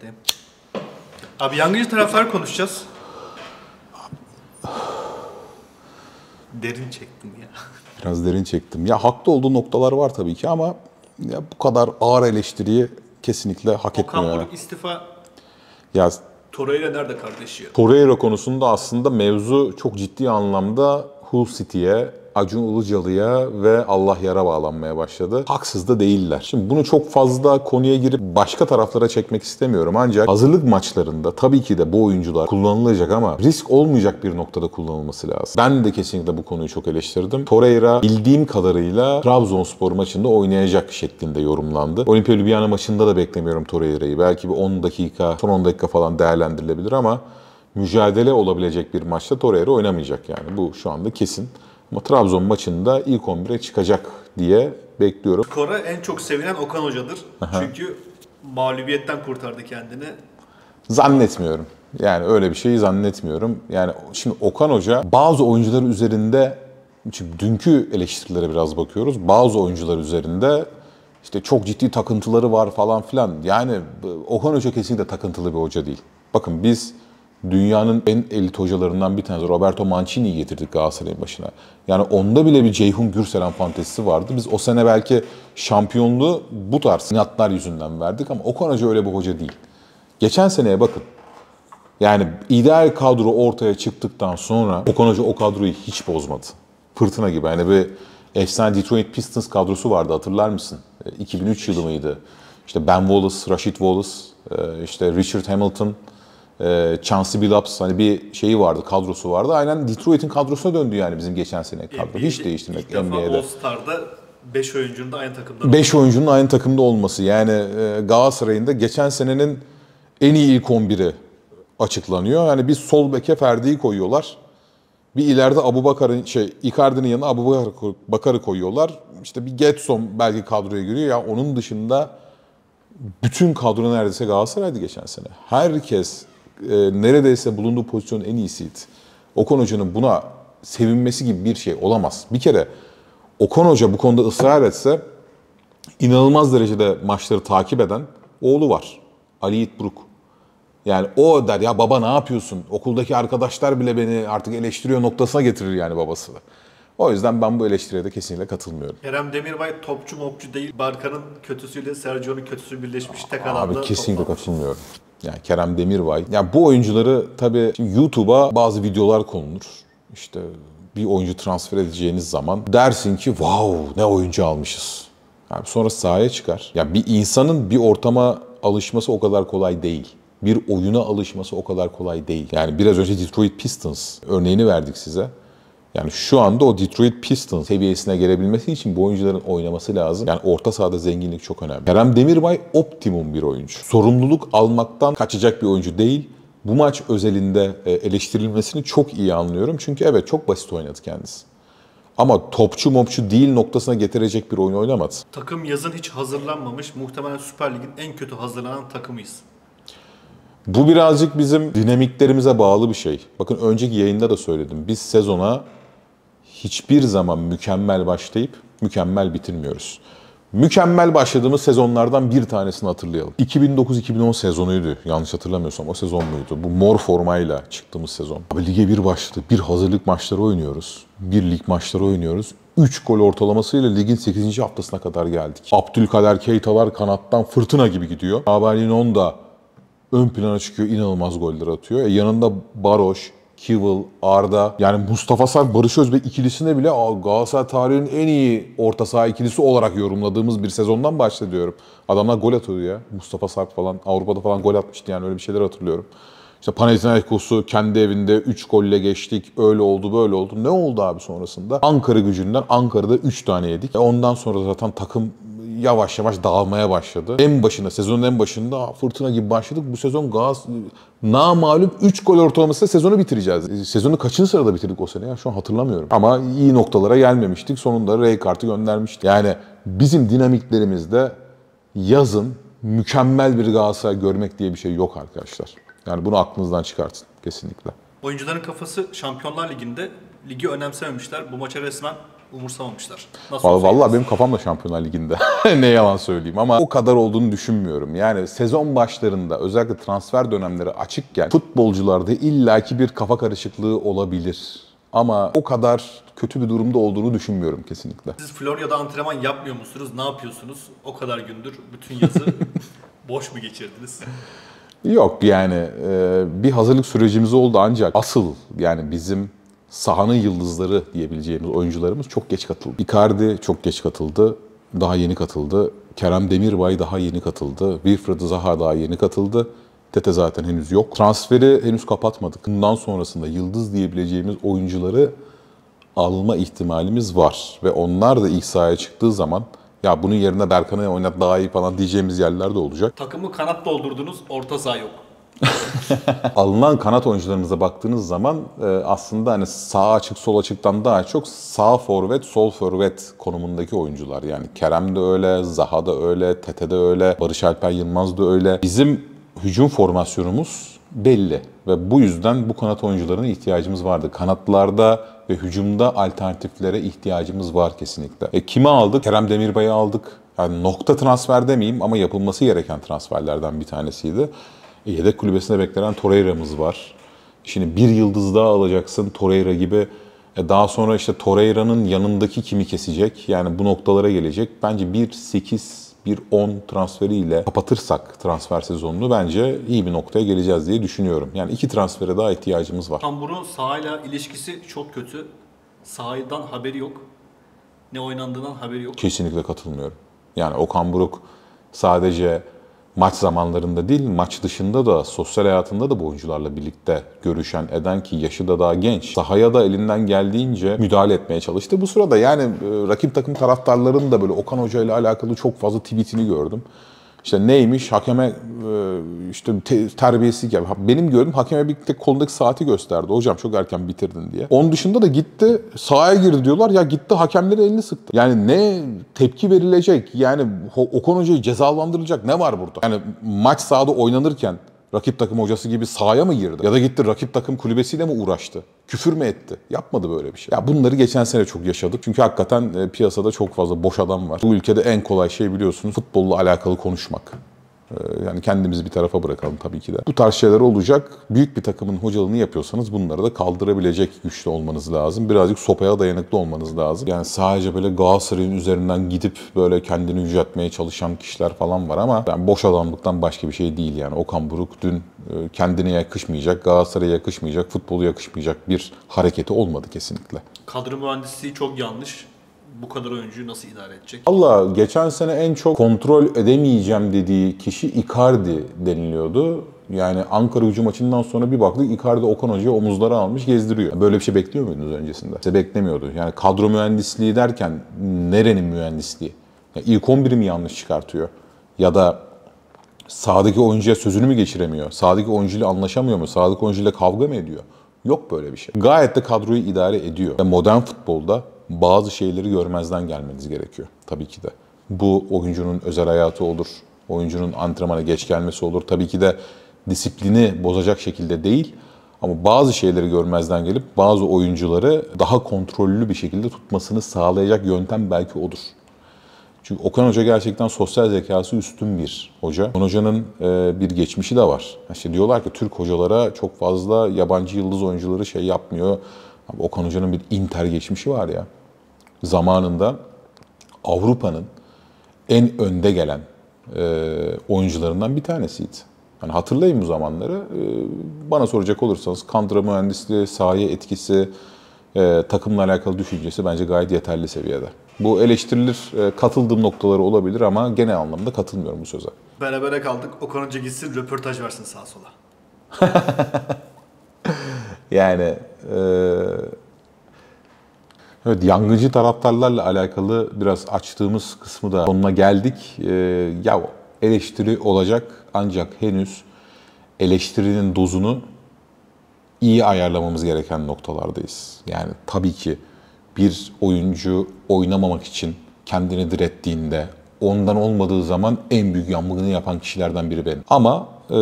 gitti. Abi yangıcı taraflar konuşacağız. Derin çektim ya. Biraz derin çektim. Ya haklı olduğu noktalar var tabii ki ama ya bu kadar ağır eleştiriyi kesinlikle hak Okan etmiyor. Okan istifa ya, Torreira nerede kardeşi? Torreira konusunda aslında mevzu çok ciddi anlamda Hull City'ye Acun Ilıcalı'ya ve Allah yara bağlanmaya başladı. Haksız da değiller. Şimdi bunu çok fazla konuya girip başka taraflara çekmek istemiyorum. Ancak hazırlık maçlarında tabii ki de bu oyuncular kullanılacak ama risk olmayacak bir noktada kullanılması lazım. Ben de kesinlikle bu konuyu çok eleştirdim. Torreira bildiğim kadarıyla Trabzonspor maçında oynayacak şeklinde yorumlandı. Olimpia Ljubljana maçında da beklemiyorum Torreira'yı. Belki bir 10 dakika, son 10 dakika falan değerlendirilebilir ama mücadele olabilecek bir maçta Torreira oynamayacak yani. Bu şu anda kesin. Ama Trabzon maçında ilk 11'e çıkacak diye bekliyorum. Skora en çok sevilen Okan Hoca'dır. Aha. Çünkü mağlubiyetten kurtardı kendini. Zannetmiyorum. Yani öyle bir şeyi zannetmiyorum. Yani şimdi Okan Hoca bazı oyuncular üzerinde şimdi dünkü eleştirilere biraz bakıyoruz. Bazı oyuncular üzerinde işte çok ciddi takıntıları var falan filan. Yani Okan Hoca kesinlikle takıntılı bir hoca değil. Bakın biz dünyanın en elit hocalarından bir tanesi Roberto Mancini'yi getirdik Galatasaray'ın başına. Yani onda bile bir Ceyhun Gürselen fantezisi vardı. Biz o sene belki şampiyonluğu bu tarz inatlar yüzünden verdik ama o Hoca öyle bir hoca değil. Geçen seneye bakın. Yani ideal kadro ortaya çıktıktan sonra o Hoca o kadroyu hiç bozmadı. Fırtına gibi. Yani bir efsane Detroit Pistons kadrosu vardı hatırlar mısın? 2003 e, yılı mıydı? İşte Ben Wallace, Rashid Wallace, e, işte Richard Hamilton, e, ee, Chance Billups hani bir şeyi vardı, kadrosu vardı. Aynen Detroit'in kadrosuna döndü yani bizim geçen sene kadro. NBA'de Hiç değiştirmek ilk NBA'de. Defa All-Star'da 5 oyuncunun da aynı takımda 5 oyuncunun aynı takımda olması. Yani e, Galatasaray'ın da geçen senenin en iyi ilk 11'i açıklanıyor. Yani bir sol beke Ferdi'yi koyuyorlar. Bir ileride Abu Bakar'ın şey Icardi'nin yanına Abu Bakar'ı koyuyorlar. İşte bir Getson belki kadroya giriyor. Ya yani onun dışında bütün kadro neredeyse Galatasaray'dı geçen sene. Herkes e, neredeyse bulunduğu pozisyonun en iyisiydi. Okan Hoca'nın buna sevinmesi gibi bir şey olamaz. Bir kere Okan Hoca bu konuda ısrar etse inanılmaz derecede maçları takip eden oğlu var. Ali Yiğitburuk. Yani o der ya baba ne yapıyorsun? Okuldaki arkadaşlar bile beni artık eleştiriyor noktasına getirir yani babası. O yüzden ben bu eleştiriye de kesinlikle katılmıyorum. Kerem Demirbay topçu mopçu değil. Barkan'ın kötüsüyle Sergio'nun kötüsü birleşmiş tek alanda Abi kesinlikle toplamış. katılmıyorum. Yani Kerem Demirbay. Yani bu oyuncuları tabii YouTube'a bazı videolar konulur. İşte bir oyuncu transfer edeceğiniz zaman dersin ki wow ne oyuncu almışız. Yani sonra sahaya çıkar. Ya yani bir insanın bir ortama alışması o kadar kolay değil bir oyuna alışması o kadar kolay değil. Yani biraz önce Detroit Pistons örneğini verdik size. Yani şu anda o Detroit Pistons seviyesine gelebilmesi için bu oyuncuların oynaması lazım. Yani orta sahada zenginlik çok önemli. Kerem Demirbay optimum bir oyuncu. Sorumluluk almaktan kaçacak bir oyuncu değil bu maç özelinde e, eleştirilmesini çok iyi anlıyorum. Çünkü evet çok basit oynadı kendisi. Ama topçu mopçu değil noktasına getirecek bir oyun oynamadı. Takım yazın hiç hazırlanmamış. Muhtemelen Süper Lig'in en kötü hazırlanan takımıyız. Bu birazcık bizim dinamiklerimize bağlı bir şey. Bakın önceki yayında da söyledim. Biz sezona hiçbir zaman mükemmel başlayıp mükemmel bitirmiyoruz. Mükemmel başladığımız sezonlardan bir tanesini hatırlayalım. 2009-2010 sezonuydu yanlış hatırlamıyorsam o sezon muydu? Bu mor formayla çıktığımız sezon. Abi lige bir başladı, Bir hazırlık maçları oynuyoruz. Bir lig maçları oynuyoruz. 3 gol ortalamasıyla ligin 8. haftasına kadar geldik. Abdülkader Keitalar kanattan fırtına gibi gidiyor. Aberlin da ön plana çıkıyor inanılmaz goller atıyor. E yanında Baroş, Kivel, Arda. Yani Mustafa Sarp, Barış Özbek ikilisine bile Galatasaray tarihinin en iyi orta saha ikilisi olarak yorumladığımız bir sezondan bahsediyorum. Adamlar gol atıyordu ya. Mustafa Sarp falan Avrupa'da falan gol atmıştı yani öyle bir şeyler hatırlıyorum. İşte Panathinaikos'u kendi evinde 3 golle geçtik. Öyle oldu böyle oldu. Ne oldu abi sonrasında? Ankara gücünden Ankara'da 3 tane yedik. E ondan sonra zaten takım yavaş yavaş dağılmaya başladı. En başında, sezonun en başında fırtına gibi başladık. Bu sezon Gaz na malum 3 gol ortalamasıyla sezonu bitireceğiz. E, sezonu kaçın sırada bitirdik o sene ya? Şu an hatırlamıyorum. Ama iyi noktalara gelmemiştik. Sonunda Ray kartı göndermiştik. Yani bizim dinamiklerimizde yazın mükemmel bir Galatasaray görmek diye bir şey yok arkadaşlar. Yani bunu aklınızdan çıkartın kesinlikle. Oyuncuların kafası Şampiyonlar Ligi'nde ligi önemsememişler. Bu maça resmen umursamamışlar. Nasıl vallahi, vallahi benim kafam da Şampiyonlar Ligi'nde. ne yalan söyleyeyim ama o kadar olduğunu düşünmüyorum. Yani sezon başlarında özellikle transfer dönemleri açıkken futbolcularda illaki bir kafa karışıklığı olabilir. Ama o kadar kötü bir durumda olduğunu düşünmüyorum kesinlikle. Siz Florya'da antrenman yapmıyor musunuz? Ne yapıyorsunuz? O kadar gündür bütün yazı boş mu geçirdiniz? Yok yani e, bir hazırlık sürecimiz oldu ancak asıl yani bizim sahanın yıldızları diyebileceğimiz oyuncularımız çok geç katıldı. Icardi çok geç katıldı, daha yeni katıldı. Kerem Demirbay daha yeni katıldı. Wilfred Zaha daha yeni katıldı. Tete zaten henüz yok. Transferi henüz kapatmadık. Bundan sonrasında yıldız diyebileceğimiz oyuncuları alma ihtimalimiz var. Ve onlar da ilk sahaya çıktığı zaman ya bunun yerine Berkan'ı oynat daha iyi falan diyeceğimiz yerler de olacak. Takımı kanat doldurdunuz, orta saha yok. Alınan kanat oyuncularımıza baktığınız zaman e, aslında hani sağ açık sol açıktan daha çok sağ forvet sol forvet konumundaki oyuncular. Yani Kerem de öyle, Zaha da öyle, Tete de öyle, Barış Alper Yılmaz da öyle. Bizim hücum formasyonumuz belli ve bu yüzden bu kanat oyuncularına ihtiyacımız vardı. Kanatlarda ve hücumda alternatiflere ihtiyacımız var kesinlikle. E, kimi aldık? Kerem Demirbay'ı aldık. Yani nokta transfer demeyeyim ama yapılması gereken transferlerden bir tanesiydi. Yedek kulübesinde beklenen Torreira'mız var. Şimdi bir yıldız daha alacaksın Torreira gibi. E daha sonra işte Torreira'nın yanındaki kimi kesecek? Yani bu noktalara gelecek. Bence 1-8 bir 10 transferiyle kapatırsak transfer sezonunu bence iyi bir noktaya geleceğiz diye düşünüyorum. Yani iki transfere daha ihtiyacımız var. Kambur'un sahayla ilişkisi çok kötü. Sahadan haberi yok. Ne oynandığından haberi yok. Kesinlikle katılmıyorum. Yani Okan Buruk sadece maç zamanlarında değil, maç dışında da, sosyal hayatında da bu oyuncularla birlikte görüşen, eden ki yaşı da daha genç. Sahaya da elinden geldiğince müdahale etmeye çalıştı. Bu sırada yani e, rakip takım taraftarlarının da böyle Okan Hoca ile alakalı çok fazla tweetini gördüm. İşte neymiş hakeme e, işte terbiyesi gibi. Benim gördüm hakeme bir tek kolundaki saati gösterdi. Hocam çok erken bitirdin diye. Onun dışında da gitti sahaya girdi diyorlar. Ya gitti hakemlere elini sıktı. Yani ne tepki verilecek? Yani o Hoca'yı cezalandırılacak ne var burada? Yani maç sahada oynanırken rakip takım hocası gibi sahaya mı girdi? Ya da gitti rakip takım kulübesiyle mi uğraştı? Küfür mü etti? Yapmadı böyle bir şey. Ya bunları geçen sene çok yaşadık. Çünkü hakikaten e, piyasada çok fazla boş adam var. Bu ülkede en kolay şey biliyorsunuz futbolla alakalı konuşmak. Ee, yani kendimizi bir tarafa bırakalım tabii ki de. Bu tarz şeyler olacak. Büyük bir takımın hocalığını yapıyorsanız bunları da kaldırabilecek güçlü olmanız lazım. Birazcık sopaya dayanıklı olmanız lazım. Yani sadece böyle Galatasaray'ın üzerinden gidip böyle kendini yüceltmeye çalışan kişiler falan var ama yani boş adamlıktan başka bir şey değil yani. Okan Buruk dün e, kendine yakışmayacak, Galatasaray'a yakışmayacak, futbolu yakışmayacak bir hareketi olmadı kesinlikle. Kadro mühendisliği çok yanlış bu kadar oyuncuyu nasıl idare edecek? Allah geçen sene en çok kontrol edemeyeceğim dediği kişi Icardi deniliyordu. Yani Ankara gücü maçından sonra bir baktık Icardi Okan Hoca'yı omuzlara almış gezdiriyor. Böyle bir şey bekliyor muydunuz öncesinde? İşte beklemiyordu. Yani kadro mühendisliği derken nerenin mühendisliği? Yani ilk 11'i mi yanlış çıkartıyor? Ya da sağdaki oyuncuya sözünü mü geçiremiyor? Sağdaki oyuncuyla anlaşamıyor mu? Sağdaki oyuncuyla kavga mı ediyor? Yok böyle bir şey. Gayet de kadroyu idare ediyor. Ve modern futbolda bazı şeyleri görmezden gelmeniz gerekiyor tabii ki de. Bu oyuncunun özel hayatı olur, oyuncunun antrenmana geç gelmesi olur. Tabii ki de disiplini bozacak şekilde değil ama bazı şeyleri görmezden gelip bazı oyuncuları daha kontrollü bir şekilde tutmasını sağlayacak yöntem belki odur. Çünkü Okan Hoca gerçekten sosyal zekası üstün bir hoca. Okan Hoca'nın e, bir geçmişi de var. İşte diyorlar ki Türk hocalara çok fazla yabancı yıldız oyuncuları şey yapmıyor. Okan Hoca'nın bir Inter geçmişi var ya zamanında Avrupa'nın en önde gelen e, oyuncularından bir tanesiydi. Yani hatırlayın bu zamanları. E, bana soracak olursanız kantra mühendisliği, sahaya etkisi, e, takımla alakalı düşüncesi bence gayet yeterli seviyede. Bu eleştirilir, e, katıldığım noktaları olabilir ama genel anlamda katılmıyorum bu söze. Berabere kaldık. Okan Hoca gitsin röportaj versin sağa sola. yani e, Evet yangıcı taraftarlarla alakalı biraz açtığımız kısmı da sonuna geldik. Ee, ya eleştiri olacak ancak henüz eleştirinin dozunu iyi ayarlamamız gereken noktalardayız. Yani tabii ki bir oyuncu oynamamak için kendini direttiğinde ondan olmadığı zaman en büyük yangını yapan kişilerden biri benim. Ama e,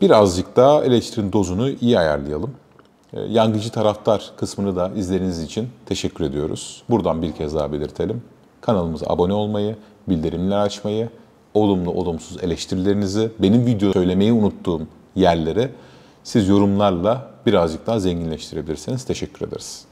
birazcık daha eleştirinin dozunu iyi ayarlayalım. Ee, yangıcı taraftar kısmını da izlediğiniz için teşekkür ediyoruz. Buradan bir kez daha belirtelim. Kanalımıza abone olmayı, bildirimleri açmayı, olumlu olumsuz eleştirilerinizi, benim video söylemeyi unuttuğum yerleri siz yorumlarla birazcık daha zenginleştirebilirsiniz. Teşekkür ederiz.